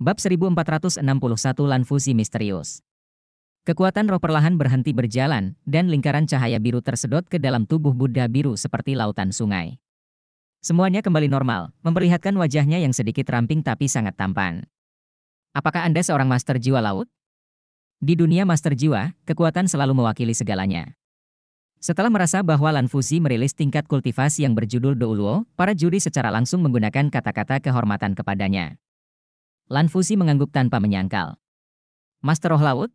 Bab 1461 Lanfusi Misterius Kekuatan roh perlahan berhenti berjalan, dan lingkaran cahaya biru tersedot ke dalam tubuh Buddha biru seperti lautan sungai. Semuanya kembali normal, memperlihatkan wajahnya yang sedikit ramping tapi sangat tampan. Apakah Anda seorang master jiwa laut? Di dunia master jiwa, kekuatan selalu mewakili segalanya. Setelah merasa bahwa Lanfusi merilis tingkat kultivasi yang berjudul Douluo, para juri secara langsung menggunakan kata-kata kehormatan kepadanya. Lan Fusi mengangguk tanpa menyangkal. Master Roh Laut?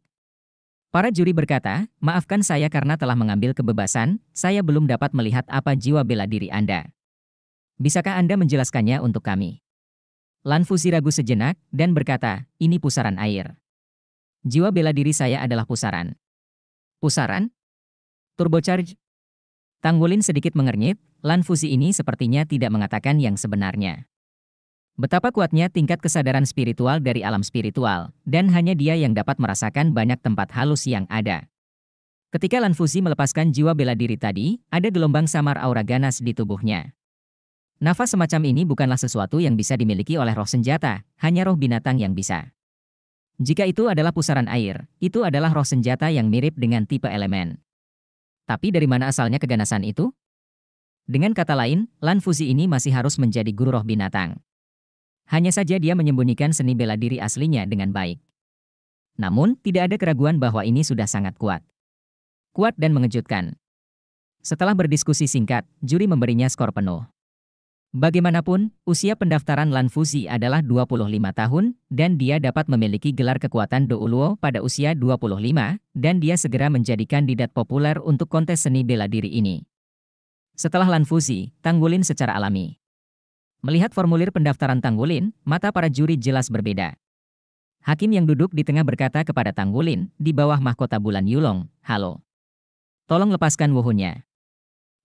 Para juri berkata, maafkan saya karena telah mengambil kebebasan, saya belum dapat melihat apa jiwa bela diri Anda. Bisakah Anda menjelaskannya untuk kami? Lan Fusi ragu sejenak dan berkata, ini pusaran air. Jiwa bela diri saya adalah pusaran. Pusaran? Turbocharge? Tanggulin sedikit mengernyit, Lan Fusi ini sepertinya tidak mengatakan yang sebenarnya. Betapa kuatnya tingkat kesadaran spiritual dari alam spiritual, dan hanya dia yang dapat merasakan banyak tempat halus yang ada. Ketika Lanfusi melepaskan jiwa bela diri tadi, ada gelombang samar aura ganas di tubuhnya. Nafas semacam ini bukanlah sesuatu yang bisa dimiliki oleh roh senjata, hanya roh binatang yang bisa. Jika itu adalah pusaran air, itu adalah roh senjata yang mirip dengan tipe elemen. Tapi dari mana asalnya keganasan itu? Dengan kata lain, Lan Fuzi ini masih harus menjadi guru roh binatang. Hanya saja dia menyembunyikan seni bela diri aslinya dengan baik. Namun, tidak ada keraguan bahwa ini sudah sangat kuat. Kuat dan mengejutkan. Setelah berdiskusi singkat, juri memberinya skor penuh. Bagaimanapun, usia pendaftaran Lan Fuzi adalah 25 tahun, dan dia dapat memiliki gelar kekuatan Douluo pada usia 25, dan dia segera menjadi kandidat populer untuk kontes seni bela diri ini. Setelah Lan Fuzi, tanggulin secara alami. Melihat formulir pendaftaran Tanggulin, mata para juri jelas berbeda. Hakim yang duduk di tengah berkata kepada Tanggulin, di bawah mahkota bulan Yulong, Halo. Tolong lepaskan wohonya.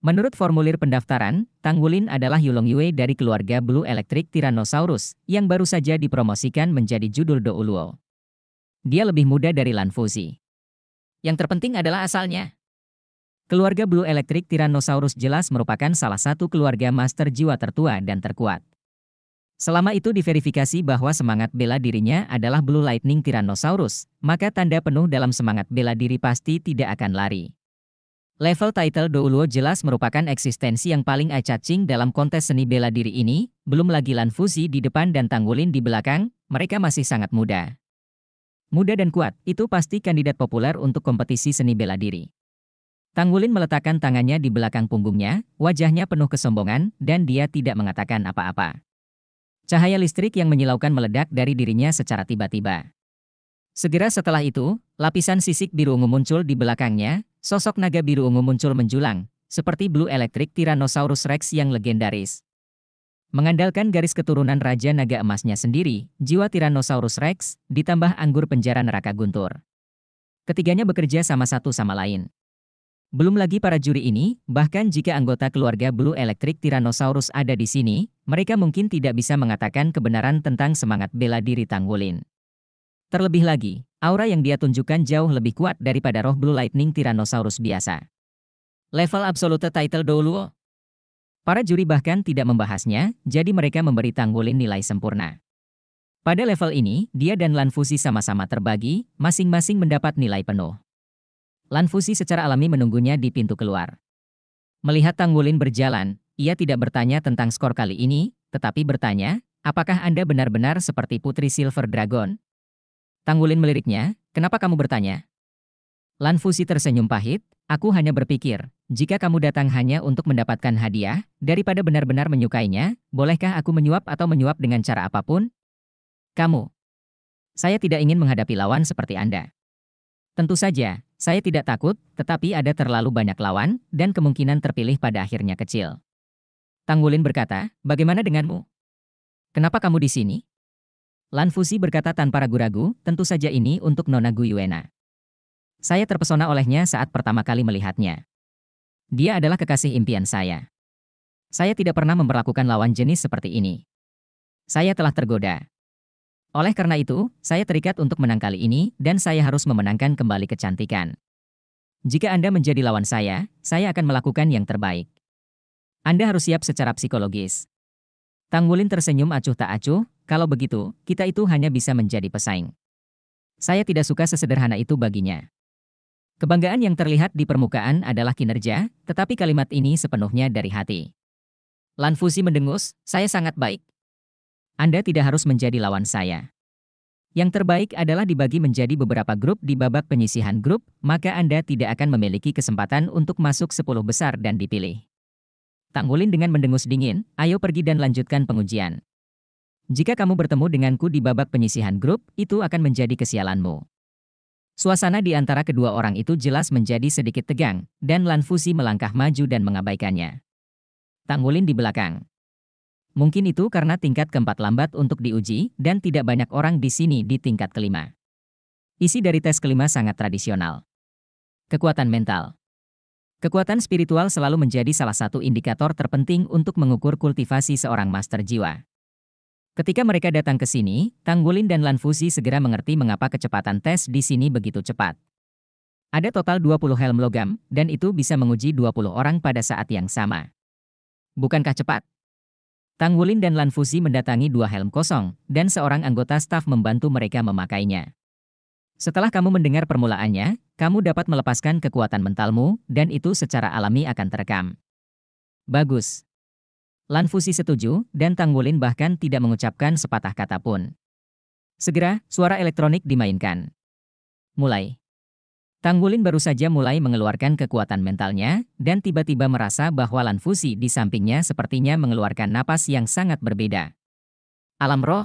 Menurut formulir pendaftaran, Tanggulin adalah Yulong Yue dari keluarga Blue Electric Tyrannosaurus, yang baru saja dipromosikan menjadi judul Douluo. Dia lebih muda dari Lan Fuzi. Yang terpenting adalah asalnya. Keluarga Blue Electric Tyrannosaurus jelas merupakan salah satu keluarga master jiwa tertua dan terkuat. Selama itu diverifikasi bahwa semangat bela dirinya adalah Blue Lightning Tyrannosaurus, maka tanda penuh dalam semangat bela diri pasti tidak akan lari. Level title Douluo jelas merupakan eksistensi yang paling acacing dalam kontes seni bela diri ini, belum lagi Lan Fuzi di depan dan Tanggulin di belakang, mereka masih sangat muda. Muda dan kuat, itu pasti kandidat populer untuk kompetisi seni bela diri. Tanggulin meletakkan tangannya di belakang punggungnya, wajahnya penuh kesombongan, dan dia tidak mengatakan apa-apa. Cahaya listrik yang menyilaukan meledak dari dirinya secara tiba-tiba. Segera setelah itu, lapisan sisik biru ungu muncul di belakangnya, sosok naga biru ungu muncul menjulang, seperti Blue Electric Tyrannosaurus Rex yang legendaris. Mengandalkan garis keturunan Raja Naga Emasnya sendiri, jiwa Tyrannosaurus Rex, ditambah anggur penjara neraka guntur. Ketiganya bekerja sama satu sama lain. Belum lagi para juri ini, bahkan jika anggota keluarga Blue Electric Tyrannosaurus ada di sini, mereka mungkin tidak bisa mengatakan kebenaran tentang semangat bela diri Tang Terlebih lagi, aura yang dia tunjukkan jauh lebih kuat daripada roh Blue Lightning Tyrannosaurus biasa. Level Absolute Title dulu, Para juri bahkan tidak membahasnya, jadi mereka memberi Tang nilai sempurna. Pada level ini, dia dan Lanfusi sama-sama terbagi, masing-masing mendapat nilai penuh. Lan Fusi secara alami menunggunya di pintu keluar. Melihat Tang Wulin berjalan, ia tidak bertanya tentang skor kali ini, tetapi bertanya, apakah Anda benar-benar seperti Putri Silver Dragon? Tang Wulin meliriknya, kenapa kamu bertanya? Lan Fusi tersenyum pahit, aku hanya berpikir, jika kamu datang hanya untuk mendapatkan hadiah, daripada benar-benar menyukainya, bolehkah aku menyuap atau menyuap dengan cara apapun? Kamu. Saya tidak ingin menghadapi lawan seperti Anda. Tentu saja, saya tidak takut, tetapi ada terlalu banyak lawan, dan kemungkinan terpilih pada akhirnya kecil. Tanggulin berkata, bagaimana denganmu? Kenapa kamu di sini? Lan Fusi berkata tanpa ragu-ragu, tentu saja ini untuk Nona Guyuena. Saya terpesona olehnya saat pertama kali melihatnya. Dia adalah kekasih impian saya. Saya tidak pernah memperlakukan lawan jenis seperti ini. Saya telah tergoda. Oleh karena itu, saya terikat untuk menang kali ini dan saya harus memenangkan kembali kecantikan. Jika Anda menjadi lawan saya, saya akan melakukan yang terbaik. Anda harus siap secara psikologis. Tang Wulin tersenyum acuh tak acuh, kalau begitu, kita itu hanya bisa menjadi pesaing. Saya tidak suka sesederhana itu baginya. Kebanggaan yang terlihat di permukaan adalah kinerja, tetapi kalimat ini sepenuhnya dari hati. Lan Fusi mendengus, saya sangat baik. Anda tidak harus menjadi lawan saya. Yang terbaik adalah dibagi menjadi beberapa grup di babak penyisihan grup, maka Anda tidak akan memiliki kesempatan untuk masuk 10 besar dan dipilih. Tanggulin dengan mendengus dingin, ayo pergi dan lanjutkan pengujian. Jika kamu bertemu denganku di babak penyisihan grup, itu akan menjadi kesialanmu. Suasana di antara kedua orang itu jelas menjadi sedikit tegang, dan Lanfusi melangkah maju dan mengabaikannya. Tanggulin di belakang. Mungkin itu karena tingkat keempat lambat untuk diuji, dan tidak banyak orang di sini di tingkat kelima. Isi dari tes kelima sangat tradisional. Kekuatan mental Kekuatan spiritual selalu menjadi salah satu indikator terpenting untuk mengukur kultivasi seorang master jiwa. Ketika mereka datang ke sini, Tang Tanggulin dan Lan Lanfusi segera mengerti mengapa kecepatan tes di sini begitu cepat. Ada total 20 helm logam, dan itu bisa menguji 20 orang pada saat yang sama. Bukankah cepat? Tang Wulin dan Lan Fuzi mendatangi dua helm kosong, dan seorang anggota staf membantu mereka memakainya. Setelah kamu mendengar permulaannya, kamu dapat melepaskan kekuatan mentalmu, dan itu secara alami akan terekam. Bagus. Lan Fuzi setuju, dan Tang Wulin bahkan tidak mengucapkan sepatah kata pun. Segera, suara elektronik dimainkan. Mulai. Tanggulin baru saja mulai mengeluarkan kekuatan mentalnya, dan tiba-tiba merasa bahwa Lan Fusi di sampingnya sepertinya mengeluarkan napas yang sangat berbeda. Alam roh?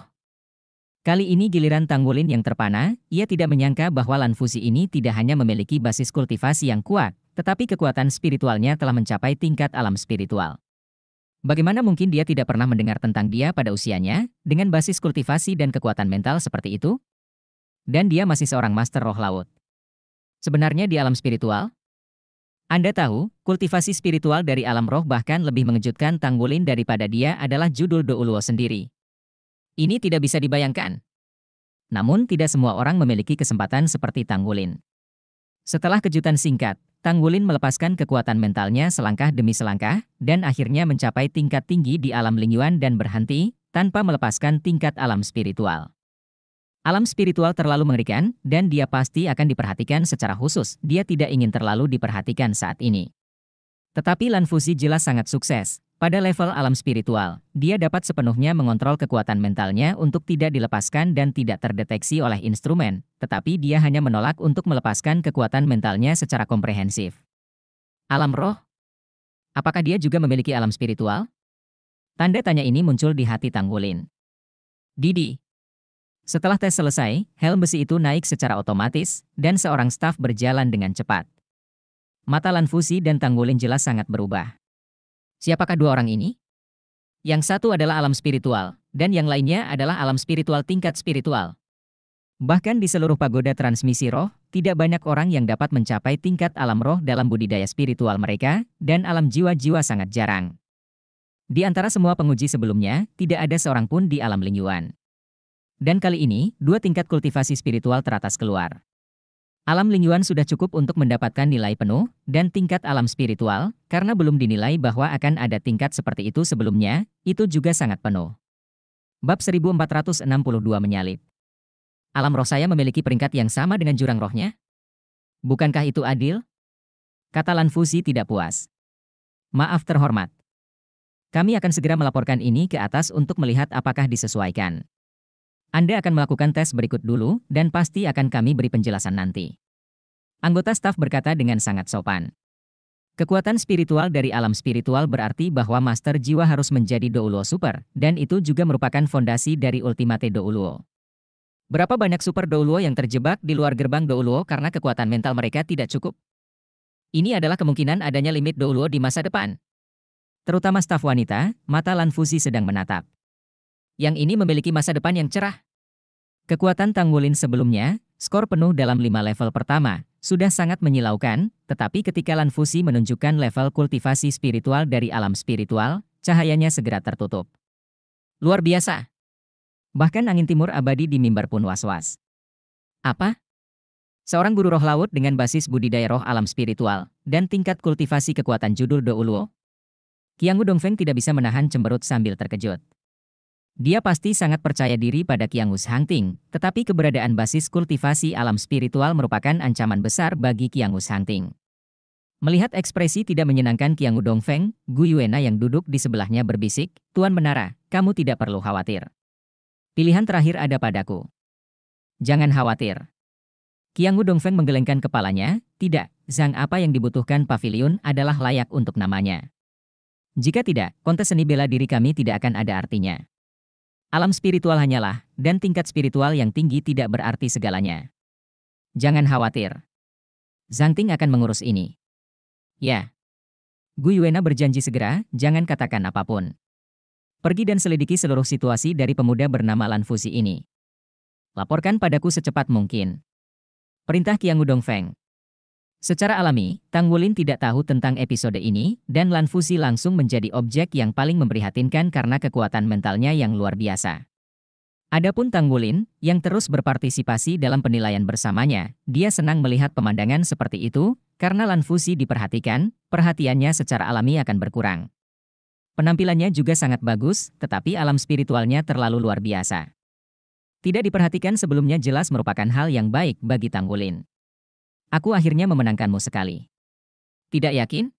Kali ini giliran Tanggulin yang terpana, ia tidak menyangka bahwa Lan Fusi ini tidak hanya memiliki basis kultivasi yang kuat, tetapi kekuatan spiritualnya telah mencapai tingkat alam spiritual. Bagaimana mungkin dia tidak pernah mendengar tentang dia pada usianya, dengan basis kultivasi dan kekuatan mental seperti itu? Dan dia masih seorang master roh laut. Sebenarnya di alam spiritual, Anda tahu, kultivasi spiritual dari alam roh bahkan lebih mengejutkan Tanggulin daripada dia adalah judul Douluo sendiri. Ini tidak bisa dibayangkan. Namun tidak semua orang memiliki kesempatan seperti Tanggulin. Setelah kejutan singkat, Tanggulin melepaskan kekuatan mentalnya selangkah demi selangkah, dan akhirnya mencapai tingkat tinggi di alam lingyuan dan berhenti, tanpa melepaskan tingkat alam spiritual. Alam spiritual terlalu mengerikan, dan dia pasti akan diperhatikan secara khusus. Dia tidak ingin terlalu diperhatikan saat ini. Tetapi Lan Fuzi jelas sangat sukses. Pada level alam spiritual, dia dapat sepenuhnya mengontrol kekuatan mentalnya untuk tidak dilepaskan dan tidak terdeteksi oleh instrumen, tetapi dia hanya menolak untuk melepaskan kekuatan mentalnya secara komprehensif. Alam roh? Apakah dia juga memiliki alam spiritual? Tanda tanya ini muncul di hati Tanggulin. Didi, setelah tes selesai, helm besi itu naik secara otomatis, dan seorang staf berjalan dengan cepat. Mata Lanfusi dan Tanggulin jelas sangat berubah. Siapakah dua orang ini? Yang satu adalah alam spiritual, dan yang lainnya adalah alam spiritual tingkat spiritual. Bahkan di seluruh pagoda transmisi roh, tidak banyak orang yang dapat mencapai tingkat alam roh dalam budidaya spiritual mereka, dan alam jiwa-jiwa sangat jarang. Di antara semua penguji sebelumnya, tidak ada seorang pun di alam Lingyuan. Dan kali ini, dua tingkat kultivasi spiritual teratas keluar. Alam lingyuan sudah cukup untuk mendapatkan nilai penuh, dan tingkat alam spiritual, karena belum dinilai bahwa akan ada tingkat seperti itu sebelumnya, itu juga sangat penuh. Bab 1462 menyalip. Alam roh saya memiliki peringkat yang sama dengan jurang rohnya? Bukankah itu adil? Kata Lan Fuzi tidak puas. Maaf terhormat. Kami akan segera melaporkan ini ke atas untuk melihat apakah disesuaikan. Anda akan melakukan tes berikut dulu dan pasti akan kami beri penjelasan nanti. Anggota staf berkata dengan sangat sopan. Kekuatan spiritual dari alam spiritual berarti bahwa master jiwa harus menjadi Douluo Super, dan itu juga merupakan fondasi dari Ultimate Douluo. Berapa banyak Super Douluo yang terjebak di luar gerbang Douluo karena kekuatan mental mereka tidak cukup? Ini adalah kemungkinan adanya limit Douluo di masa depan. Terutama staf wanita, mata Lanfuzi sedang menatap. Yang ini memiliki masa depan yang cerah. Kekuatan Tangwulin sebelumnya, skor penuh dalam 5 level pertama, sudah sangat menyilaukan, tetapi ketika Lan Fusi menunjukkan level kultivasi spiritual dari alam spiritual, cahayanya segera tertutup. Luar biasa. Bahkan angin timur abadi di mimbar pun was-was. Apa? Seorang guru roh laut dengan basis budidaya roh alam spiritual dan tingkat kultivasi kekuatan judul Douluo. Kianggu Dongfeng tidak bisa menahan cemberut sambil terkejut. Dia pasti sangat percaya diri pada Qiangus Hunting, tetapi keberadaan basis kultivasi alam spiritual merupakan ancaman besar bagi Qiangus Hunting. Melihat ekspresi tidak menyenangkan Qiangu Dongfeng, Gu Yuena yang duduk di sebelahnya berbisik, Tuan Menara, kamu tidak perlu khawatir. Pilihan terakhir ada padaku. Jangan khawatir. Qiangu Dongfeng menggelengkan kepalanya, tidak, Zhang apa yang dibutuhkan pavilion adalah layak untuk namanya. Jika tidak, kontes seni bela diri kami tidak akan ada artinya. Alam spiritual hanyalah, dan tingkat spiritual yang tinggi tidak berarti segalanya. Jangan khawatir. Zhang Ting akan mengurus ini. Ya. Gu berjanji segera, jangan katakan apapun. Pergi dan selidiki seluruh situasi dari pemuda bernama Lan ini. Laporkan padaku secepat mungkin. Perintah Kiang Udong Feng. Secara alami, Tang Wulin tidak tahu tentang episode ini, dan Lan Fusi langsung menjadi objek yang paling memprihatinkan karena kekuatan mentalnya yang luar biasa. Adapun Tang Wulin, yang terus berpartisipasi dalam penilaian bersamanya, dia senang melihat pemandangan seperti itu, karena Lan Fusi diperhatikan, perhatiannya secara alami akan berkurang. Penampilannya juga sangat bagus, tetapi alam spiritualnya terlalu luar biasa. Tidak diperhatikan sebelumnya jelas merupakan hal yang baik bagi Tang Wulin. Aku akhirnya memenangkanmu sekali. Tidak yakin?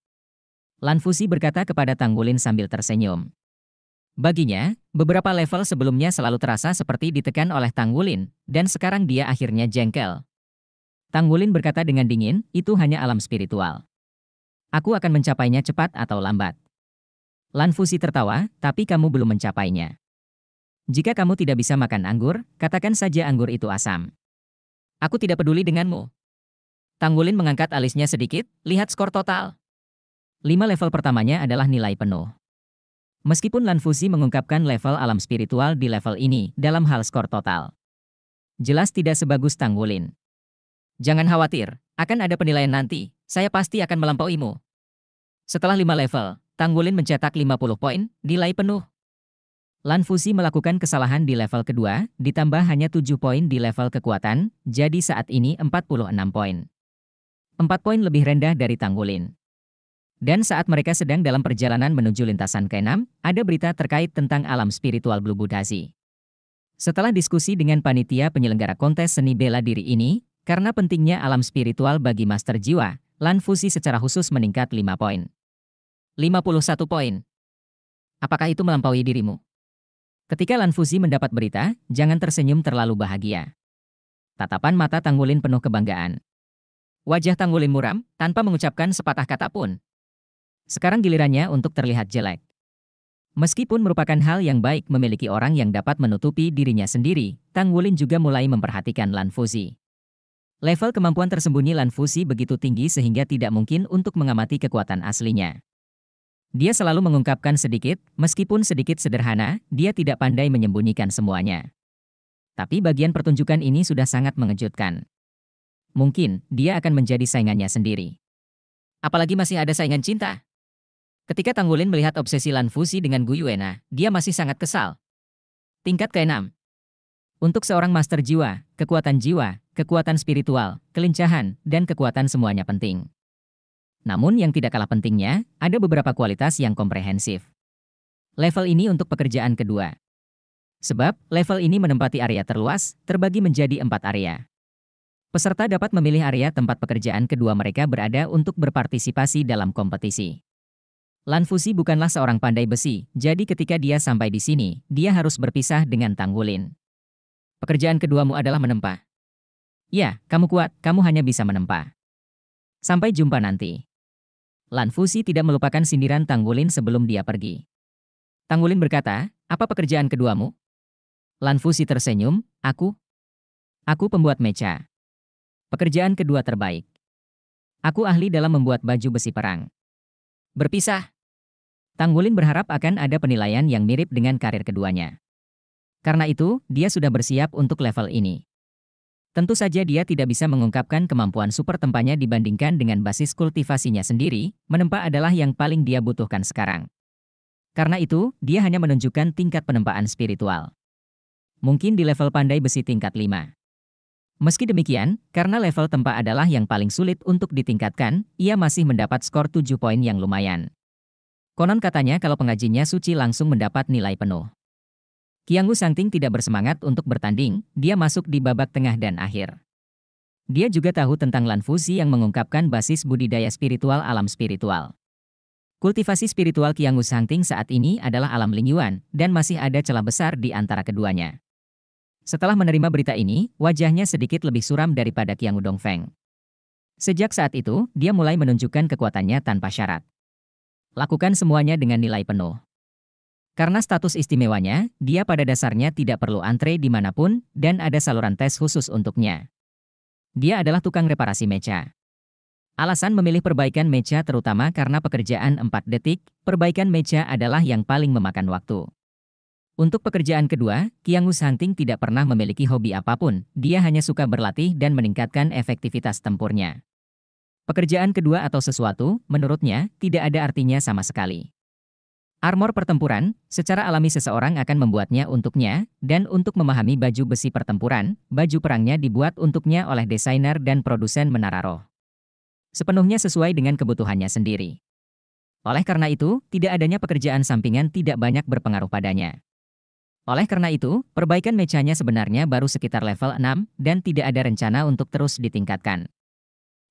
Lan Fusi berkata kepada Tang Wulin sambil tersenyum. Baginya, beberapa level sebelumnya selalu terasa seperti ditekan oleh Tang Wulin, dan sekarang dia akhirnya jengkel. Tang Wulin berkata dengan dingin, itu hanya alam spiritual. Aku akan mencapainya cepat atau lambat. Lan Fusi tertawa, tapi kamu belum mencapainya. Jika kamu tidak bisa makan anggur, katakan saja anggur itu asam. Aku tidak peduli denganmu. Tanggulin mengangkat alisnya sedikit, lihat skor total. Lima level pertamanya adalah nilai penuh. Meskipun Lanfusi mengungkapkan level alam spiritual di level ini dalam hal skor total. Jelas tidak sebagus Tanggulin. Jangan khawatir, akan ada penilaian nanti, saya pasti akan melampauimu. Setelah lima level, Tanggulin mencetak 50 poin, nilai penuh. Lanfusi melakukan kesalahan di level kedua, ditambah hanya 7 poin di level kekuatan, jadi saat ini 46 poin. 4 poin lebih rendah dari Tanggulin. Dan saat mereka sedang dalam perjalanan menuju lintasan keenam, ada berita terkait tentang alam spiritual Blue Budazi. Setelah diskusi dengan panitia penyelenggara kontes seni bela diri ini, karena pentingnya alam spiritual bagi master jiwa, Lan Fusi secara khusus meningkat 5 poin. 51 poin. Apakah itu melampaui dirimu? Ketika Lan Fusi mendapat berita, jangan tersenyum terlalu bahagia. Tatapan mata Tanggulin penuh kebanggaan. Wajah Tang Wulin muram, tanpa mengucapkan sepatah kata pun. Sekarang gilirannya untuk terlihat jelek. Meskipun merupakan hal yang baik memiliki orang yang dapat menutupi dirinya sendiri, Tang Wulin juga mulai memperhatikan Lan Fuzi. Level kemampuan tersembunyi Lan Fuzi begitu tinggi sehingga tidak mungkin untuk mengamati kekuatan aslinya. Dia selalu mengungkapkan sedikit, meskipun sedikit sederhana, dia tidak pandai menyembunyikan semuanya. Tapi bagian pertunjukan ini sudah sangat mengejutkan mungkin dia akan menjadi saingannya sendiri. Apalagi masih ada saingan cinta. Ketika Tanggulin melihat obsesi Lan Fusi dengan Guyuena, dia masih sangat kesal. Tingkat ke-6 Untuk seorang master jiwa, kekuatan jiwa, kekuatan spiritual, kelincahan, dan kekuatan semuanya penting. Namun yang tidak kalah pentingnya, ada beberapa kualitas yang komprehensif. Level ini untuk pekerjaan kedua. Sebab, level ini menempati area terluas, terbagi menjadi empat area. Peserta dapat memilih area tempat pekerjaan kedua mereka berada untuk berpartisipasi dalam kompetisi. Lan Fusi bukanlah seorang pandai besi, jadi ketika dia sampai di sini, dia harus berpisah dengan Tang Wulin. Pekerjaan keduamu adalah menempa. Ya, kamu kuat, kamu hanya bisa menempa. Sampai jumpa nanti. Lan Fusi tidak melupakan sindiran Tang Wulin sebelum dia pergi. Tang Wulin berkata, apa pekerjaan keduamu? Lan Fusi tersenyum, aku? Aku pembuat meja. Pekerjaan kedua terbaik. Aku ahli dalam membuat baju besi perang. Berpisah. Tang Wulin berharap akan ada penilaian yang mirip dengan karir keduanya. Karena itu, dia sudah bersiap untuk level ini. Tentu saja dia tidak bisa mengungkapkan kemampuan super tempanya dibandingkan dengan basis kultivasinya sendiri, menempa adalah yang paling dia butuhkan sekarang. Karena itu, dia hanya menunjukkan tingkat penempaan spiritual. Mungkin di level pandai besi tingkat 5. Meski demikian, karena level tempa adalah yang paling sulit untuk ditingkatkan, ia masih mendapat skor 7 poin yang lumayan. Konon katanya kalau pengajinya suci langsung mendapat nilai penuh. Kiang Kianggu Sangting tidak bersemangat untuk bertanding, dia masuk di babak tengah dan akhir. Dia juga tahu tentang Lan Fuzi yang mengungkapkan basis budidaya spiritual alam spiritual. Kultivasi spiritual Kiang Kianggu Sangting saat ini adalah alam lingyuan, dan masih ada celah besar di antara keduanya. Setelah menerima berita ini, wajahnya sedikit lebih suram daripada Qiang Feng. Sejak saat itu, dia mulai menunjukkan kekuatannya tanpa syarat. Lakukan semuanya dengan nilai penuh. Karena status istimewanya, dia pada dasarnya tidak perlu antre dimanapun, dan ada saluran tes khusus untuknya. Dia adalah tukang reparasi meja. Alasan memilih perbaikan meja terutama karena pekerjaan 4 detik, perbaikan meja adalah yang paling memakan waktu. Untuk pekerjaan kedua, Kiangus Hunting tidak pernah memiliki hobi apapun, dia hanya suka berlatih dan meningkatkan efektivitas tempurnya. Pekerjaan kedua atau sesuatu, menurutnya, tidak ada artinya sama sekali. Armor pertempuran, secara alami seseorang akan membuatnya untuknya, dan untuk memahami baju besi pertempuran, baju perangnya dibuat untuknya oleh desainer dan produsen Menara Roh. Sepenuhnya sesuai dengan kebutuhannya sendiri. Oleh karena itu, tidak adanya pekerjaan sampingan tidak banyak berpengaruh padanya. Oleh karena itu, perbaikan mecanya sebenarnya baru sekitar level 6 dan tidak ada rencana untuk terus ditingkatkan.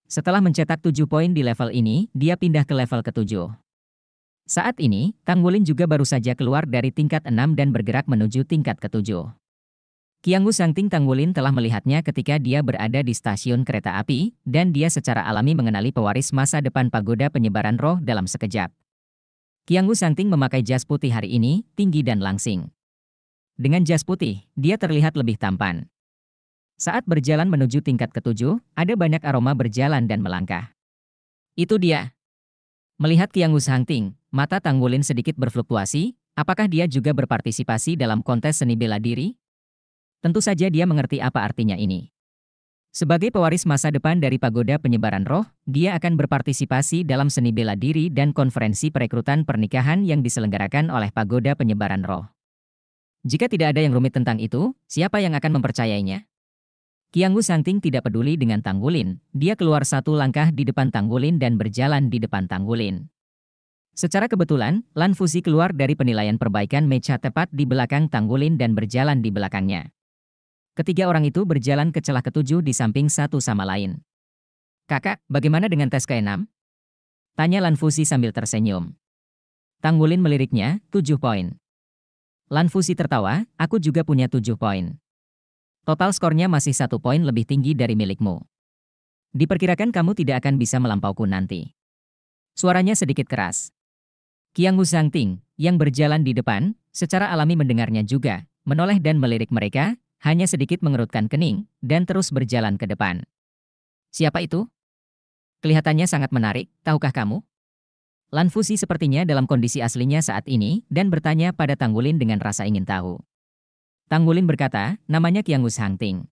Setelah mencetak 7 poin di level ini, dia pindah ke level ke-7. Saat ini, Tang Wulin juga baru saja keluar dari tingkat 6 dan bergerak menuju tingkat ke-7. Wu Sangting Tang Wulin telah melihatnya ketika dia berada di stasiun kereta api, dan dia secara alami mengenali pewaris masa depan pagoda penyebaran roh dalam sekejap. Kianggu Sangting memakai jas putih hari ini, tinggi dan langsing. Dengan jas putih, dia terlihat lebih tampan. Saat berjalan menuju tingkat ketujuh, ada banyak aroma berjalan dan melangkah. Itu dia. Melihat Tiang Hangting, mata Tang Wulin sedikit berfluktuasi, apakah dia juga berpartisipasi dalam kontes seni bela diri? Tentu saja dia mengerti apa artinya ini. Sebagai pewaris masa depan dari pagoda penyebaran roh, dia akan berpartisipasi dalam seni bela diri dan konferensi perekrutan pernikahan yang diselenggarakan oleh pagoda penyebaran roh. Jika tidak ada yang rumit tentang itu, siapa yang akan mempercayainya? Kianggu Sangting tidak peduli dengan Tanggulin. Dia keluar satu langkah di depan Tanggulin dan berjalan di depan Tanggulin. Secara kebetulan, Lan Fusi keluar dari penilaian perbaikan meja tepat di belakang Tanggulin dan berjalan di belakangnya. Ketiga orang itu berjalan ke celah ketujuh di samping satu sama lain. Kakak, bagaimana dengan tes keenam? Tanya Lan Fusi sambil tersenyum. Tanggulin meliriknya, tujuh poin. Lan Fusi tertawa, aku juga punya tujuh poin. Total skornya masih satu poin lebih tinggi dari milikmu. Diperkirakan kamu tidak akan bisa melampauku nanti. Suaranya sedikit keras. Kiang Ting, yang berjalan di depan, secara alami mendengarnya juga, menoleh dan melirik mereka, hanya sedikit mengerutkan kening, dan terus berjalan ke depan. Siapa itu? Kelihatannya sangat menarik, tahukah kamu? Lan Fusi sepertinya dalam kondisi aslinya saat ini dan bertanya pada Tanggulin dengan rasa ingin tahu. Tanggulin berkata, namanya Kiangus Hangting.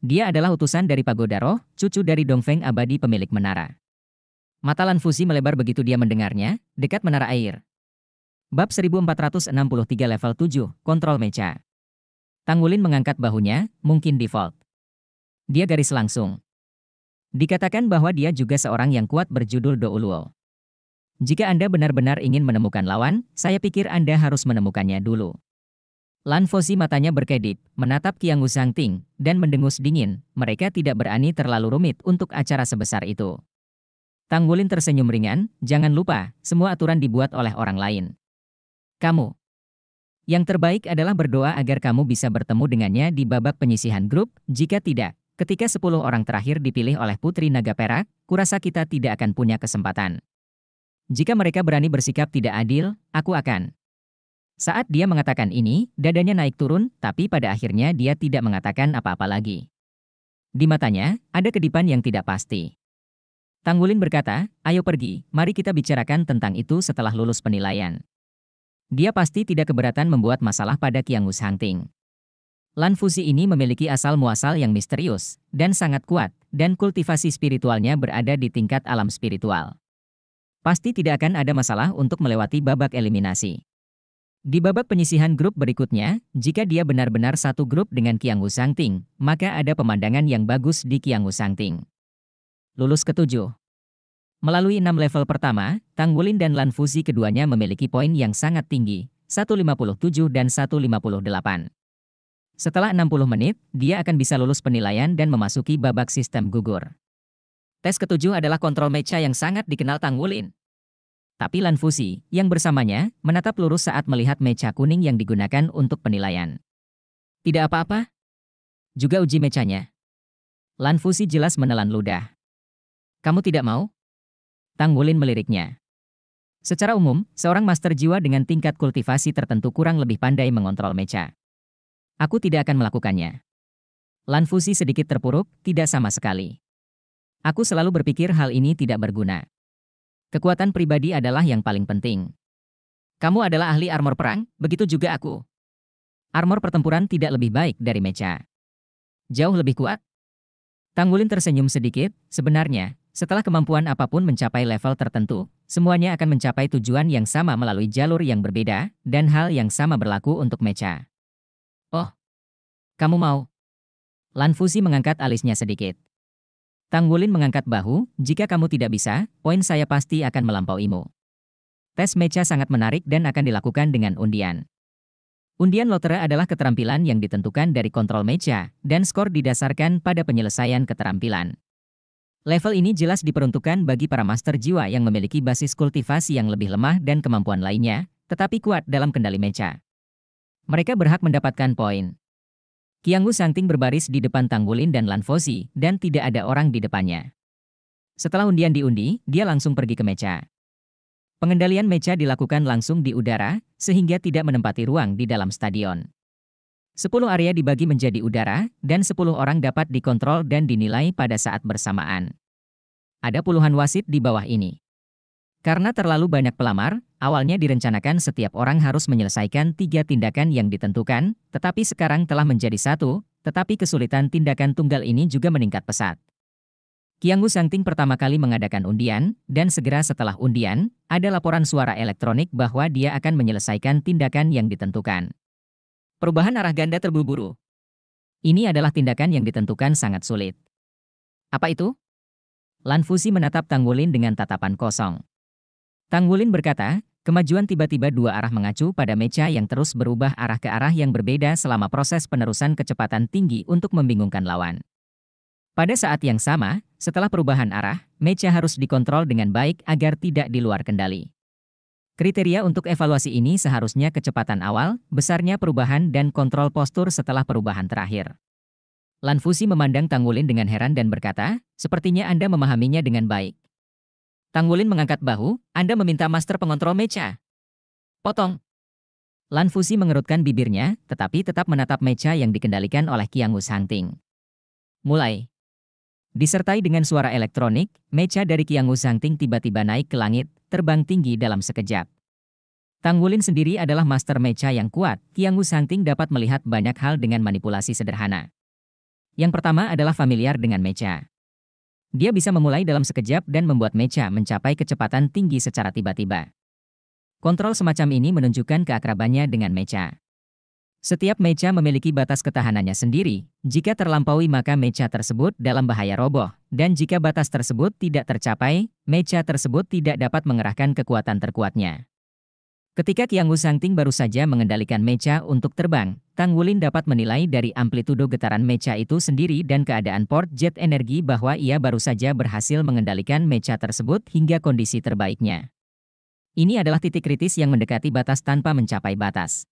Dia adalah utusan dari Pagoda Roh, cucu dari Dong Feng Abadi pemilik menara. Mata Lan Fusi melebar begitu dia mendengarnya, dekat menara air. Bab 1463 level 7, Kontrol Tang Tanggulin mengangkat bahunya, mungkin default. Dia garis langsung. Dikatakan bahwa dia juga seorang yang kuat berjudul Douluo. Jika Anda benar-benar ingin menemukan lawan, saya pikir Anda harus menemukannya dulu. Lan Fosi matanya berkedip, menatap Kiang Usang Ting, dan mendengus dingin, mereka tidak berani terlalu rumit untuk acara sebesar itu. Tang Wulin tersenyum ringan, jangan lupa, semua aturan dibuat oleh orang lain. Kamu. Yang terbaik adalah berdoa agar kamu bisa bertemu dengannya di babak penyisihan grup, jika tidak, ketika 10 orang terakhir dipilih oleh Putri Naga Perak, kurasa kita tidak akan punya kesempatan. Jika mereka berani bersikap tidak adil, aku akan. Saat dia mengatakan ini, dadanya naik turun, tapi pada akhirnya dia tidak mengatakan apa-apa lagi. Di matanya, ada kedipan yang tidak pasti. Tanggulin berkata, ayo pergi, mari kita bicarakan tentang itu setelah lulus penilaian. Dia pasti tidak keberatan membuat masalah pada Kiangus Hangting. Lan Fuzi ini memiliki asal-muasal yang misterius, dan sangat kuat, dan kultivasi spiritualnya berada di tingkat alam spiritual pasti tidak akan ada masalah untuk melewati babak eliminasi. Di babak penyisihan grup berikutnya, jika dia benar-benar satu grup dengan Qiang Sangting, maka ada pemandangan yang bagus di Qiang Sangting. Lulus ketujuh. Melalui enam level pertama, Tang Wulin dan Lan Fuzi keduanya memiliki poin yang sangat tinggi, 157 dan 158. Setelah 60 menit, dia akan bisa lulus penilaian dan memasuki babak sistem gugur. Tes ketujuh adalah kontrol mecha yang sangat dikenal Tang Wulin. Tapi Lan Fusi, yang bersamanya, menatap lurus saat melihat mecha kuning yang digunakan untuk penilaian. Tidak apa-apa? Juga uji mecanya. Lan Fusi jelas menelan ludah. Kamu tidak mau? Tang Wulin meliriknya. Secara umum, seorang master jiwa dengan tingkat kultivasi tertentu kurang lebih pandai mengontrol mecha. Aku tidak akan melakukannya. Lan Fusi sedikit terpuruk, tidak sama sekali. Aku selalu berpikir hal ini tidak berguna. Kekuatan pribadi adalah yang paling penting. Kamu adalah ahli armor perang, begitu juga aku. Armor pertempuran tidak lebih baik dari meja. Jauh lebih kuat? Tanggulin tersenyum sedikit, sebenarnya, setelah kemampuan apapun mencapai level tertentu, semuanya akan mencapai tujuan yang sama melalui jalur yang berbeda, dan hal yang sama berlaku untuk meja. Oh, kamu mau? Lan Fusi mengangkat alisnya sedikit. Tang Wulin mengangkat bahu, jika kamu tidak bisa, poin saya pasti akan melampauimu. Tes meja sangat menarik dan akan dilakukan dengan undian. Undian lotere adalah keterampilan yang ditentukan dari kontrol meja, dan skor didasarkan pada penyelesaian keterampilan. Level ini jelas diperuntukkan bagi para master jiwa yang memiliki basis kultivasi yang lebih lemah dan kemampuan lainnya, tetapi kuat dalam kendali meja. Mereka berhak mendapatkan poin. Kiangu Sangting berbaris di depan Tanggulin dan Lanfosi, dan tidak ada orang di depannya. Setelah undian diundi, dia langsung pergi ke meja. Pengendalian meja dilakukan langsung di udara, sehingga tidak menempati ruang di dalam stadion. Sepuluh area dibagi menjadi udara, dan sepuluh orang dapat dikontrol dan dinilai pada saat bersamaan. Ada puluhan wasit di bawah ini. Karena terlalu banyak pelamar, awalnya direncanakan setiap orang harus menyelesaikan tiga tindakan yang ditentukan, tetapi sekarang telah menjadi satu, tetapi kesulitan tindakan tunggal ini juga meningkat pesat. Kianggu Sangting pertama kali mengadakan undian, dan segera setelah undian, ada laporan suara elektronik bahwa dia akan menyelesaikan tindakan yang ditentukan. Perubahan arah ganda terburu-buru. Ini adalah tindakan yang ditentukan sangat sulit. Apa itu? Lan Fusi menatap Tang Wulin dengan tatapan kosong. Tang Wulin berkata, kemajuan tiba-tiba dua arah mengacu pada meja yang terus berubah arah ke arah yang berbeda selama proses penerusan kecepatan tinggi untuk membingungkan lawan. Pada saat yang sama, setelah perubahan arah, meja harus dikontrol dengan baik agar tidak di luar kendali. Kriteria untuk evaluasi ini seharusnya kecepatan awal, besarnya perubahan dan kontrol postur setelah perubahan terakhir. Lan memandang Tang Wulin dengan heran dan berkata, sepertinya Anda memahaminya dengan baik. Tang Wulin mengangkat bahu, Anda meminta master pengontrol meja. Potong. Lan Fusi mengerutkan bibirnya, tetapi tetap menatap meja yang dikendalikan oleh Kiang Wu Mulai. Disertai dengan suara elektronik, meja dari Kiang Wu tiba-tiba naik ke langit, terbang tinggi dalam sekejap. Tang Wulin sendiri adalah master meja yang kuat, Kiang Wu dapat melihat banyak hal dengan manipulasi sederhana. Yang pertama adalah familiar dengan meja. Dia bisa memulai dalam sekejap dan membuat mecha mencapai kecepatan tinggi secara tiba-tiba. Kontrol semacam ini menunjukkan keakrabannya dengan mecha. Setiap mecha memiliki batas ketahanannya sendiri. Jika terlampaui maka mecha tersebut dalam bahaya roboh, dan jika batas tersebut tidak tercapai, mecha tersebut tidak dapat mengerahkan kekuatan terkuatnya. Ketika Qiang Zangting baru saja mengendalikan meja untuk terbang, Tang Wulin dapat menilai dari amplitudo getaran meja itu sendiri dan keadaan port jet energi bahwa ia baru saja berhasil mengendalikan meja tersebut hingga kondisi terbaiknya. Ini adalah titik kritis yang mendekati batas tanpa mencapai batas.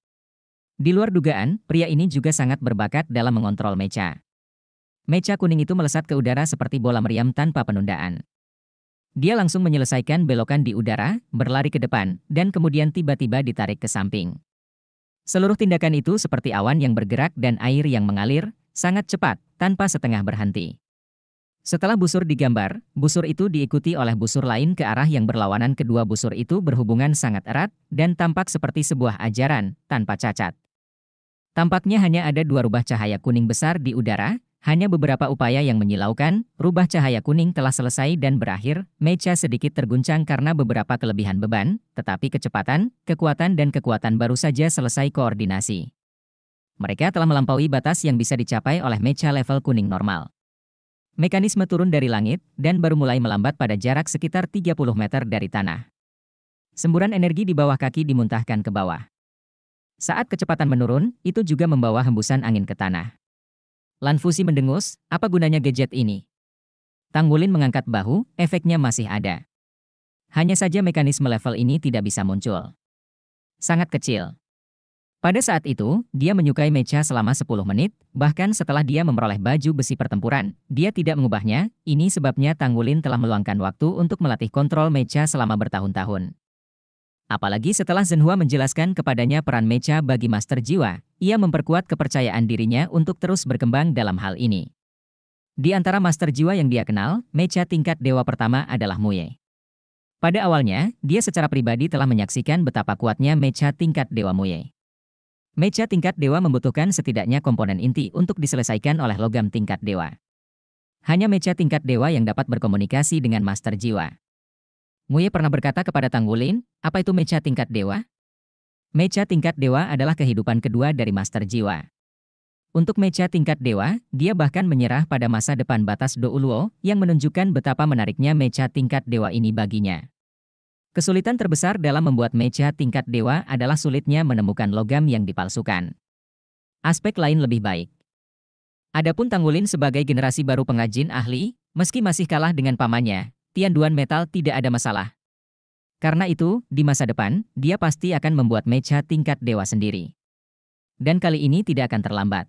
Di luar dugaan, pria ini juga sangat berbakat dalam mengontrol meja. Meja kuning itu melesat ke udara seperti bola meriam tanpa penundaan. Dia langsung menyelesaikan belokan di udara, berlari ke depan, dan kemudian tiba-tiba ditarik ke samping. Seluruh tindakan itu seperti awan yang bergerak dan air yang mengalir, sangat cepat, tanpa setengah berhenti. Setelah busur digambar, busur itu diikuti oleh busur lain ke arah yang berlawanan kedua busur itu berhubungan sangat erat, dan tampak seperti sebuah ajaran, tanpa cacat. Tampaknya hanya ada dua rubah cahaya kuning besar di udara, hanya beberapa upaya yang menyilaukan, rubah cahaya kuning telah selesai dan berakhir, meja sedikit terguncang karena beberapa kelebihan beban, tetapi kecepatan, kekuatan dan kekuatan baru saja selesai koordinasi. Mereka telah melampaui batas yang bisa dicapai oleh meja level kuning normal. Mekanisme turun dari langit, dan baru mulai melambat pada jarak sekitar 30 meter dari tanah. Semburan energi di bawah kaki dimuntahkan ke bawah. Saat kecepatan menurun, itu juga membawa hembusan angin ke tanah. Lan Fusi mendengus, apa gunanya gadget ini? Tang Tanggulin mengangkat bahu, efeknya masih ada. Hanya saja mekanisme level ini tidak bisa muncul. Sangat kecil. Pada saat itu, dia menyukai mecha selama 10 menit, bahkan setelah dia memperoleh baju besi pertempuran, dia tidak mengubahnya, ini sebabnya Tang Tanggulin telah meluangkan waktu untuk melatih kontrol mecha selama bertahun-tahun. Apalagi setelah Zenhua menjelaskan kepadanya peran mecha bagi Master Jiwa, ia memperkuat kepercayaan dirinya untuk terus berkembang dalam hal ini. Di antara master jiwa yang dia kenal, meja tingkat dewa pertama adalah Muye. Pada awalnya, dia secara pribadi telah menyaksikan betapa kuatnya meja tingkat dewa Muye. Meja tingkat dewa membutuhkan setidaknya komponen inti untuk diselesaikan oleh logam tingkat dewa. Hanya meja tingkat dewa yang dapat berkomunikasi dengan master jiwa. Muye pernah berkata kepada Tang Wulin, apa itu meja tingkat dewa? Mecha tingkat dewa adalah kehidupan kedua dari Master Jiwa. Untuk mecha tingkat dewa, dia bahkan menyerah pada masa depan batas Douluo, yang menunjukkan betapa menariknya mecha tingkat dewa ini baginya. Kesulitan terbesar dalam membuat mecha tingkat dewa adalah sulitnya menemukan logam yang dipalsukan. Aspek lain lebih baik. Adapun Tangulin sebagai generasi baru pengajin ahli, meski masih kalah dengan pamannya, Tianduan Metal tidak ada masalah. Karena itu, di masa depan, dia pasti akan membuat meja tingkat dewa sendiri. Dan kali ini tidak akan terlambat.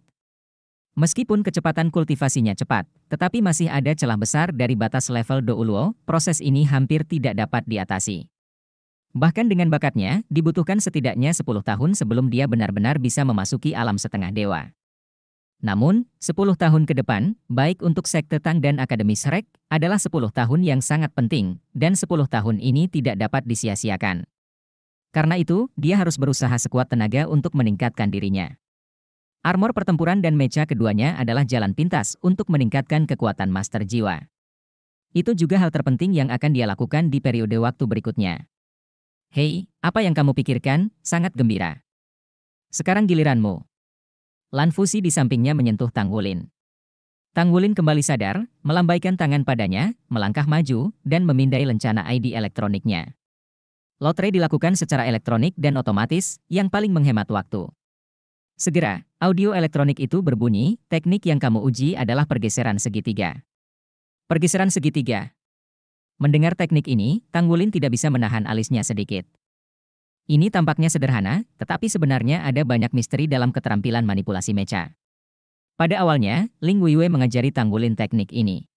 Meskipun kecepatan kultivasinya cepat, tetapi masih ada celah besar dari batas level Douluo, proses ini hampir tidak dapat diatasi. Bahkan dengan bakatnya, dibutuhkan setidaknya 10 tahun sebelum dia benar-benar bisa memasuki alam setengah dewa. Namun, 10 tahun ke depan, baik untuk sekte Tang dan Akademis SreK, adalah 10 tahun yang sangat penting, dan 10 tahun ini tidak dapat disia-siakan. Karena itu, dia harus berusaha sekuat tenaga untuk meningkatkan dirinya. Armor pertempuran dan meja keduanya adalah jalan pintas untuk meningkatkan kekuatan master jiwa. Itu juga hal terpenting yang akan dia lakukan di periode waktu berikutnya. Hei, apa yang kamu pikirkan? Sangat gembira. Sekarang giliranmu. Lan Fusi di sampingnya menyentuh Tang Wulin. Tang Wulin kembali sadar, melambaikan tangan padanya, melangkah maju, dan memindai lencana ID elektroniknya. Lotre dilakukan secara elektronik dan otomatis, yang paling menghemat waktu. Segera, audio elektronik itu berbunyi, teknik yang kamu uji adalah pergeseran segitiga. Pergeseran segitiga. Mendengar teknik ini, Tang Wulin tidak bisa menahan alisnya sedikit. Ini tampaknya sederhana, tetapi sebenarnya ada banyak misteri dalam keterampilan manipulasi mecha. Pada awalnya, Ling Weiwei mengajari Tanggulin teknik ini.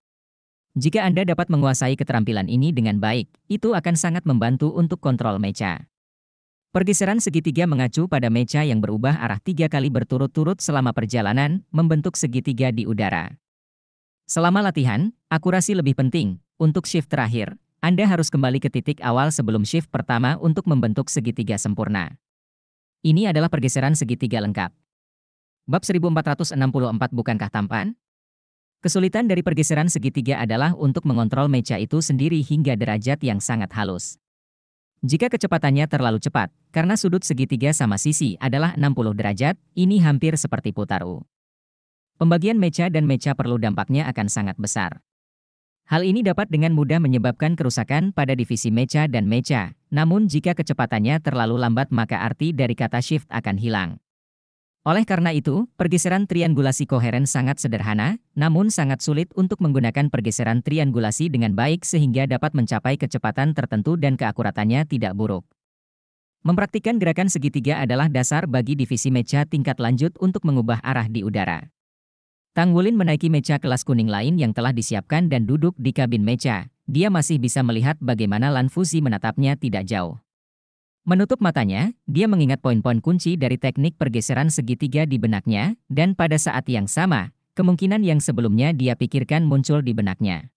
Jika Anda dapat menguasai keterampilan ini dengan baik, itu akan sangat membantu untuk kontrol mecha. Pergeseran segitiga mengacu pada mecha yang berubah arah tiga kali berturut-turut selama perjalanan, membentuk segitiga di udara. Selama latihan, akurasi lebih penting, untuk shift terakhir, anda harus kembali ke titik awal sebelum shift pertama untuk membentuk segitiga sempurna. Ini adalah pergeseran segitiga lengkap. Bab 1464 bukankah tampan? Kesulitan dari pergeseran segitiga adalah untuk mengontrol meja itu sendiri hingga derajat yang sangat halus. Jika kecepatannya terlalu cepat, karena sudut segitiga sama sisi adalah 60 derajat, ini hampir seperti putar U. Pembagian meja dan meja perlu dampaknya akan sangat besar. Hal ini dapat dengan mudah menyebabkan kerusakan pada divisi mecha dan mecha, namun jika kecepatannya terlalu lambat maka arti dari kata shift akan hilang. Oleh karena itu, pergeseran triangulasi koheren sangat sederhana, namun sangat sulit untuk menggunakan pergeseran triangulasi dengan baik sehingga dapat mencapai kecepatan tertentu dan keakuratannya tidak buruk. Mempraktikkan gerakan segitiga adalah dasar bagi divisi meja tingkat lanjut untuk mengubah arah di udara. Tang Wulin menaiki meja kelas kuning lain yang telah disiapkan dan duduk di kabin meja. Dia masih bisa melihat bagaimana Lan Fusi menatapnya tidak jauh. Menutup matanya, dia mengingat poin-poin kunci dari teknik pergeseran segitiga di benaknya, dan pada saat yang sama, kemungkinan yang sebelumnya dia pikirkan muncul di benaknya.